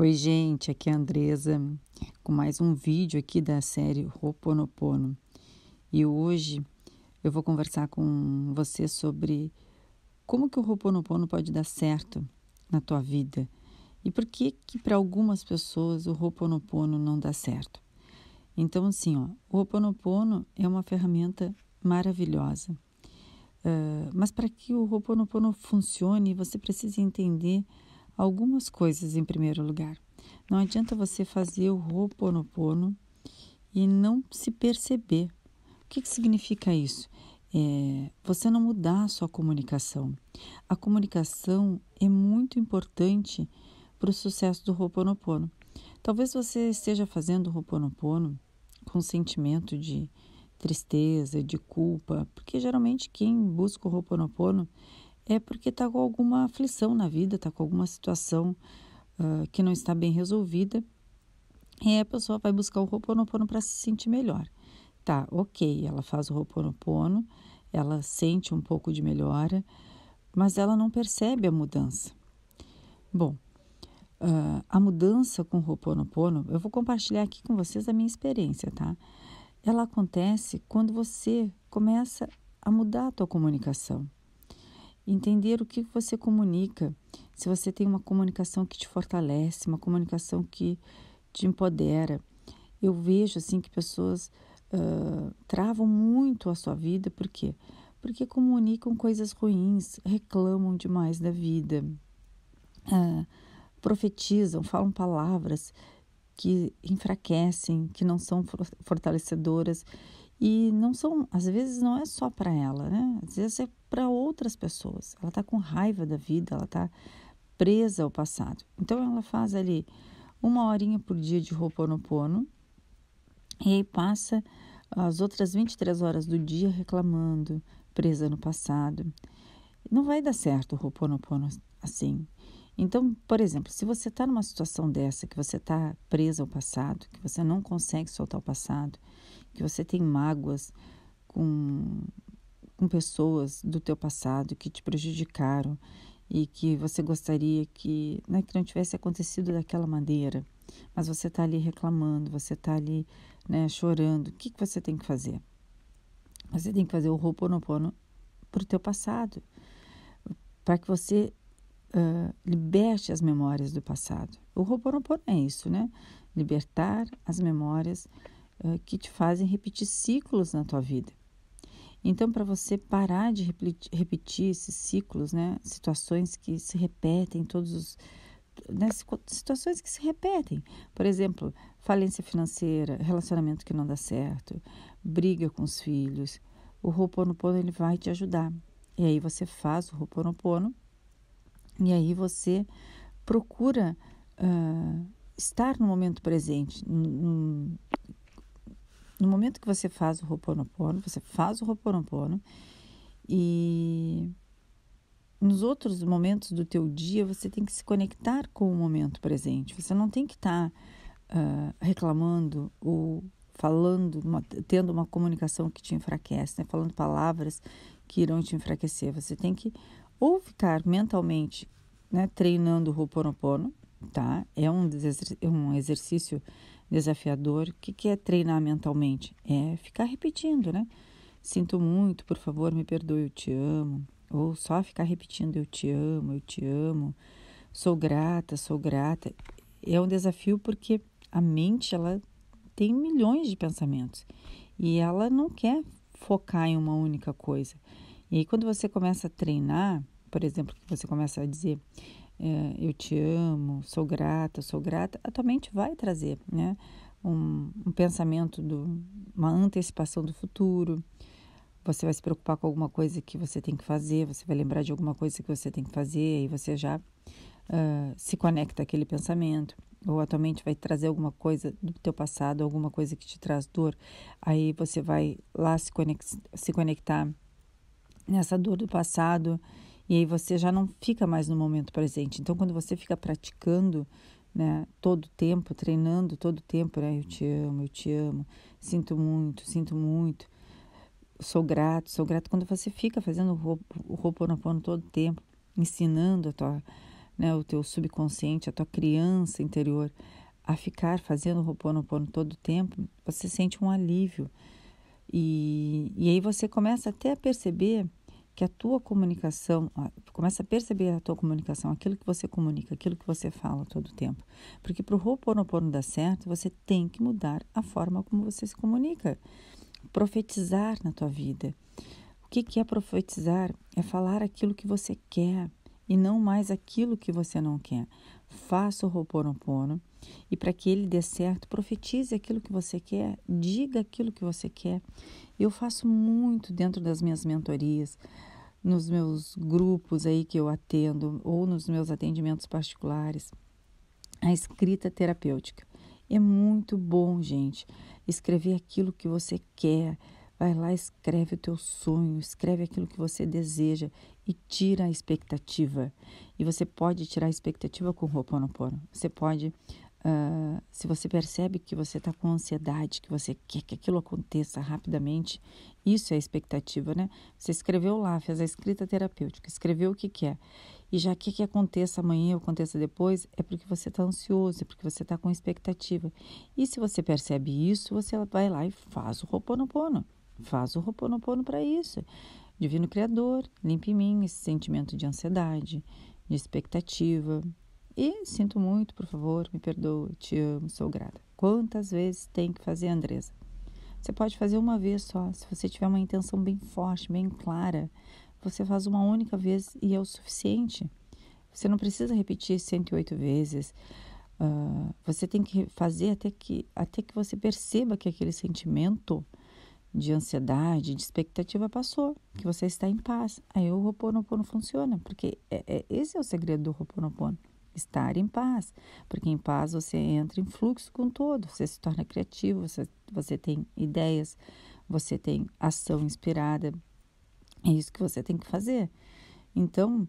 Oi, gente, aqui é a Andresa com mais um vídeo aqui da série Roponopono. E hoje eu vou conversar com você sobre como que o Roponopono pode dar certo na tua vida e por que que para algumas pessoas o Roponopono não dá certo. Então, assim, ó, o Roponopono é uma ferramenta maravilhosa. Uh, mas para que o Roponopono funcione, você precisa entender algumas coisas em primeiro lugar. Não adianta você fazer o Ho'oponopono e não se perceber. O que, que significa isso? É você não mudar a sua comunicação. A comunicação é muito importante para o sucesso do Ho'oponopono. Talvez você esteja fazendo o Ho'oponopono com sentimento de tristeza, de culpa, porque geralmente quem busca o Ho'oponopono é porque está com alguma aflição na vida, está com alguma situação uh, que não está bem resolvida. E a pessoa vai buscar o Ho'oponopono para se sentir melhor. Tá, ok, ela faz o Ho'oponopono, ela sente um pouco de melhora, mas ela não percebe a mudança. Bom, uh, a mudança com o Ho'oponopono, eu vou compartilhar aqui com vocês a minha experiência, tá? Ela acontece quando você começa a mudar a tua comunicação entender o que você comunica. Se você tem uma comunicação que te fortalece, uma comunicação que te empodera. Eu vejo assim que pessoas uh, travam muito a sua vida, por quê? Porque comunicam coisas ruins, reclamam demais da vida, uh, profetizam, falam palavras que enfraquecem, que não são fortalecedoras e não são, às vezes não é só para ela, né? Às vezes é para outras pessoas. Ela está com raiva da vida, ela está presa ao passado. Então ela faz ali uma horinha por dia de Ho'oponopono e aí passa as outras 23 horas do dia reclamando, presa no passado. Não vai dar certo o Ho'oponopono assim. Então, por exemplo, se você está numa situação dessa, que você está presa ao passado, que você não consegue soltar o passado, que você tem mágoas com, com pessoas do teu passado que te prejudicaram e que você gostaria que, né, que não tivesse acontecido daquela maneira, mas você está ali reclamando, você está ali né, chorando, o que, que você tem que fazer? Você tem que fazer o Ho'oponopono para o teu passado, para que você uh, liberte as memórias do passado. O Ho'oponopono é isso, né? Libertar as memórias que te fazem repetir ciclos na tua vida. Então, para você parar de repetir esses ciclos, né, situações que se repetem todos os né, situações que se repetem. Por exemplo, falência financeira, relacionamento que não dá certo, briga com os filhos. O Ho'oponopono ele vai te ajudar. E aí você faz o Ho'oponopono e aí você procura uh, estar no momento presente, num, no momento que você faz o Ho'oponopono, você faz o Ho'oponopono e nos outros momentos do teu dia você tem que se conectar com o momento presente. Você não tem que estar tá, uh, reclamando ou falando, uma, tendo uma comunicação que te enfraquece, né? falando palavras que irão te enfraquecer. Você tem que ou ficar mentalmente né, treinando o Ho'oponopono, tá? É um, é um exercício desafiador. O que, que é treinar mentalmente? É ficar repetindo, né? Sinto muito, por favor, me perdoe, eu te amo. Ou só ficar repetindo, eu te amo, eu te amo. Sou grata, sou grata. É um desafio porque a mente, ela tem milhões de pensamentos e ela não quer focar em uma única coisa. E aí, quando você começa a treinar, por exemplo, você começa a dizer é, eu te amo, sou grata, sou grata, a tua mente vai trazer né, um, um pensamento, do, uma antecipação do futuro. Você vai se preocupar com alguma coisa que você tem que fazer, você vai lembrar de alguma coisa que você tem que fazer, e você já uh, se conecta àquele pensamento. Ou atualmente vai trazer alguma coisa do teu passado, alguma coisa que te traz dor. Aí você vai lá se, conex se conectar nessa dor do passado e aí você já não fica mais no momento presente. Então, quando você fica praticando né, todo o tempo, treinando todo o tempo, né, eu te amo, eu te amo, sinto muito, sinto muito, sou grato, sou grato. Quando você fica fazendo o Ho'oponopono todo o tempo, ensinando a tua, né, o teu subconsciente, a tua criança interior a ficar fazendo o Ho'oponopono todo o tempo, você sente um alívio. E, e aí você começa até a perceber que a tua comunicação, começa a perceber a tua comunicação, aquilo que você comunica, aquilo que você fala todo o tempo. Porque para o Ho'oponopono dar certo, você tem que mudar a forma como você se comunica. Profetizar na tua vida. O que, que é profetizar? É falar aquilo que você quer e não mais aquilo que você não quer. Faça o Ho'oponopono e para que ele dê certo, profetize aquilo que você quer, diga aquilo que você quer. Eu faço muito dentro das minhas mentorias nos meus grupos aí que eu atendo ou nos meus atendimentos particulares, a escrita terapêutica. É muito bom, gente, escrever aquilo que você quer. Vai lá, escreve o teu sonho, escreve aquilo que você deseja e tira a expectativa. E você pode tirar a expectativa com o Ho'oponopono. Você pode ah, se você percebe que você está com ansiedade, que você quer que aquilo aconteça rapidamente, isso é expectativa, né? Você escreveu lá, fez a escrita terapêutica, escreveu o que quer e já que que aconteça amanhã ou aconteça depois, é porque você está ansioso, é porque você está com expectativa. E se você percebe isso, você vai lá e faz o roponopono, faz o roponopono para isso. Divino Criador, limpe em mim esse sentimento de ansiedade, de expectativa, e sinto muito, por favor, me perdoe, te amo, sou grata. Quantas vezes tem que fazer, Andresa? Você pode fazer uma vez só, se você tiver uma intenção bem forte, bem clara. Você faz uma única vez e é o suficiente. Você não precisa repetir 108 vezes. Uh, você tem que fazer até que, até que você perceba que aquele sentimento de ansiedade, de expectativa passou, que você está em paz. Aí o Ho'oponopono funciona, porque é, é, esse é o segredo do Ho'oponopono estar em paz, porque em paz você entra em fluxo com todo, você se torna criativo, você, você tem ideias, você tem ação inspirada. É isso que você tem que fazer. Então,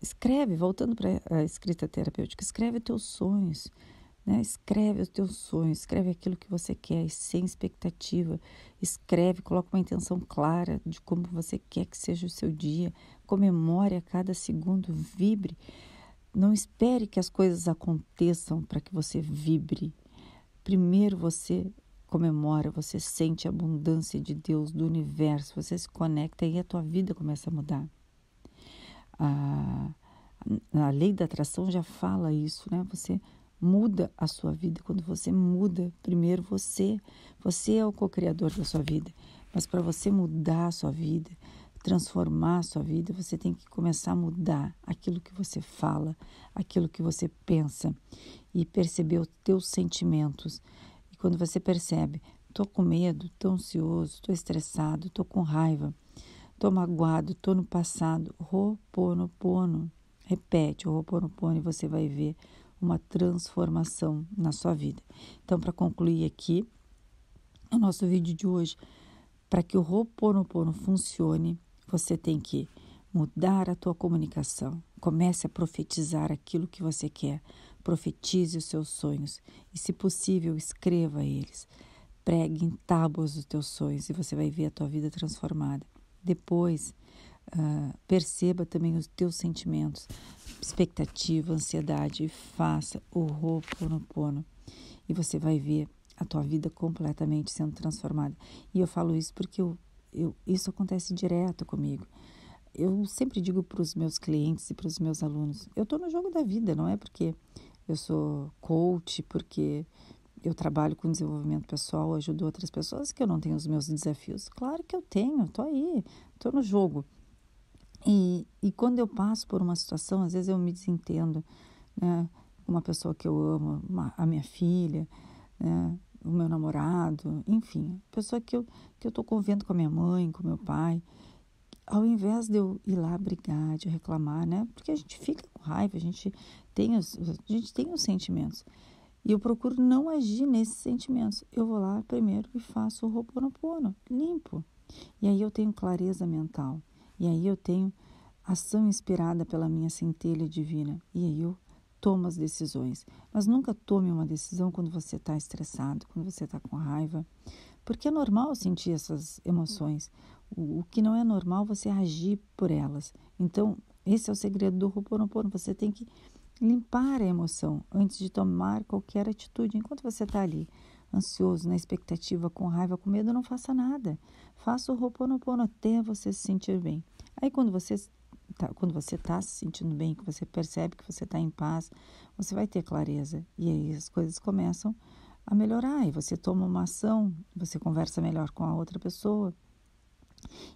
escreve, voltando para a escrita terapêutica, escreve teus sonhos, né? Escreve os teus sonhos, escreve aquilo que você quer, sem expectativa. Escreve, coloca uma intenção clara de como você quer que seja o seu dia. Comemore a cada segundo, vibre. Não espere que as coisas aconteçam para que você vibre. Primeiro você comemora, você sente a abundância de Deus, do universo, você se conecta e a tua vida começa a mudar. A, a lei da atração já fala isso, né? Você muda a sua vida quando você muda primeiro você. Você é o co-criador da sua vida, mas para você mudar a sua vida, transformar a sua vida, você tem que começar a mudar aquilo que você fala, aquilo que você pensa e perceber os teus sentimentos. E quando você percebe, estou com medo, estou ansioso, estou estressado, estou com raiva, estou magoado, estou no passado, Roponopono. Repete o Roponopono e você vai ver uma transformação na sua vida. Então, para concluir aqui o nosso vídeo de hoje, para que o Roponopono funcione, você tem que mudar a tua comunicação. Comece a profetizar aquilo que você quer. Profetize os seus sonhos e, se possível, escreva eles. Pregue em tábuas os teus sonhos e você vai ver a tua vida transformada. Depois, uh, perceba também os teus sentimentos, expectativa, ansiedade e faça o no pono E você vai ver a tua vida completamente sendo transformada. E eu falo isso porque eu eu, isso acontece direto comigo. Eu sempre digo para os meus clientes e para os meus alunos: eu estou no jogo da vida, não é porque eu sou coach, porque eu trabalho com desenvolvimento pessoal, ajudo outras pessoas que eu não tenho os meus desafios. Claro que eu tenho, estou aí, estou no jogo. E, e quando eu passo por uma situação, às vezes eu me desentendo, né? Uma pessoa que eu amo, uma, a minha filha, né? o meu namorado, enfim, pessoa que eu, que eu tô convivendo com a minha mãe, com meu pai, ao invés de eu ir lá brigar, de reclamar, né? Porque a gente fica com raiva, a gente tem os, a gente tem os sentimentos. E eu procuro não agir nesses sentimentos. Eu vou lá primeiro e faço o roponopono, limpo. E aí eu tenho clareza mental. E aí eu tenho ação inspirada pela minha centelha divina. E aí eu toma as decisões. Mas nunca tome uma decisão quando você está estressado, quando você está com raiva, porque é normal sentir essas emoções. O, o que não é normal você agir por elas. Então, esse é o segredo do ruponopono. Você tem que limpar a emoção antes de tomar qualquer atitude. Enquanto você está ali ansioso, na expectativa, com raiva, com medo, não faça nada. Faça o ruponopono até você se sentir bem. Aí quando você tá, quando você está se sentindo bem, que você percebe que você está em paz, você vai ter clareza. E aí as coisas começam a melhorar. E você toma uma ação, você conversa melhor com a outra pessoa.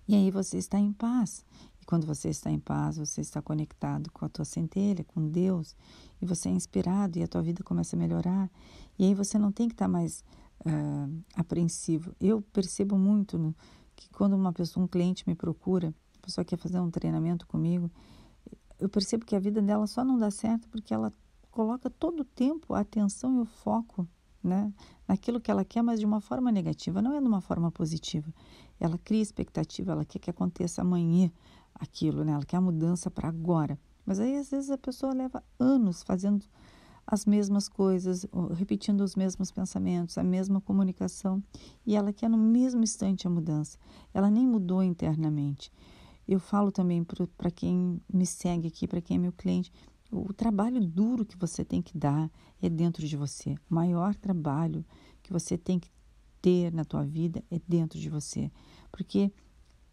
E aí você está em paz. E quando você está em paz, você está conectado com a tua centelha, com Deus, e você é inspirado e a tua vida começa a melhorar. E aí você não tem que estar tá mais uh, apreensivo. Eu percebo muito no, que quando uma pessoa, um cliente me procura, a pessoa quer fazer um treinamento comigo, eu percebo que a vida dela só não dá certo porque ela coloca todo o tempo a atenção e o foco né, naquilo que ela quer, mas de uma forma negativa, não é de uma forma positiva. Ela cria expectativa, ela quer que aconteça amanhã aquilo, né? ela quer a mudança para agora. Mas aí, às vezes, a pessoa leva anos fazendo as mesmas coisas, repetindo os mesmos pensamentos, a mesma comunicação, e ela quer no mesmo instante a mudança. Ela nem mudou internamente. Eu falo também para quem me segue aqui, para quem é meu cliente, o trabalho duro que você tem que dar é dentro de você. O maior trabalho que você tem que ter na tua vida é dentro de você. Porque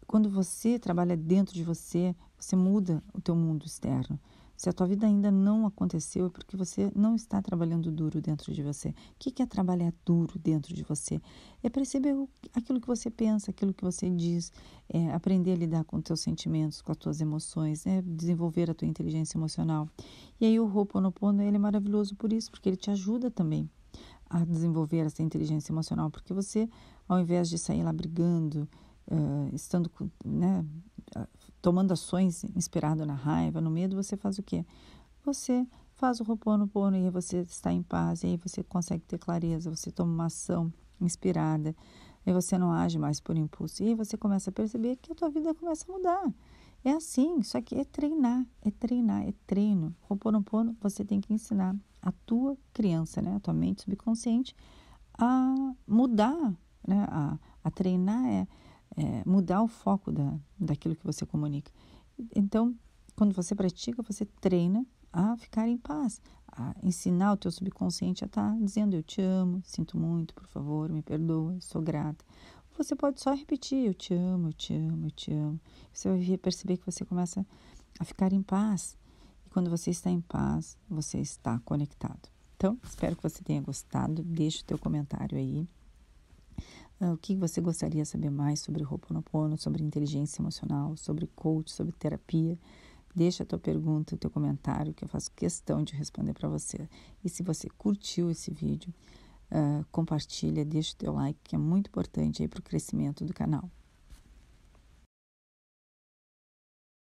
quando você trabalha dentro de você, você muda o teu mundo externo. Se a tua vida ainda não aconteceu, é porque você não está trabalhando duro dentro de você. O que é trabalhar duro dentro de você? É perceber aquilo que você pensa, aquilo que você diz, é aprender a lidar com os teus sentimentos, com as tuas emoções, é desenvolver a tua inteligência emocional. E aí o Ho'oponopono, ele é maravilhoso por isso, porque ele te ajuda também a desenvolver essa inteligência emocional, porque você, ao invés de sair lá brigando, uh, estando né, tomando ações inspirado na raiva, no medo, você faz o quê? Você faz o Ho'oponopono e você está em paz, e aí você consegue ter clareza, você toma uma ação inspirada, e você não age mais por impulso, e aí você começa a perceber que a tua vida começa a mudar. É assim, isso aqui é treinar, é treinar, é treino. Ho'oponopono você tem que ensinar a tua criança, né, a tua mente subconsciente a mudar, né, a, a treinar é é, mudar o foco da, daquilo que você comunica. Então, quando você pratica, você treina a ficar em paz, a ensinar o teu subconsciente a estar tá dizendo eu te amo, sinto muito, por favor, me perdoa, sou grata. Você pode só repetir eu te amo, eu te amo, eu te amo. Você vai perceber que você começa a ficar em paz. E quando você está em paz, você está conectado. Então, espero que você tenha gostado. Deixe o teu comentário aí. Ah, o que você gostaria de saber mais sobre Ho'oponopono, sobre inteligência emocional, sobre coach, sobre terapia. Deixa a tua pergunta, o teu comentário, que eu faço questão de responder para você. E se você curtiu esse vídeo, uh, compartilha, deixa o teu like, que é muito importante aí para o crescimento do canal.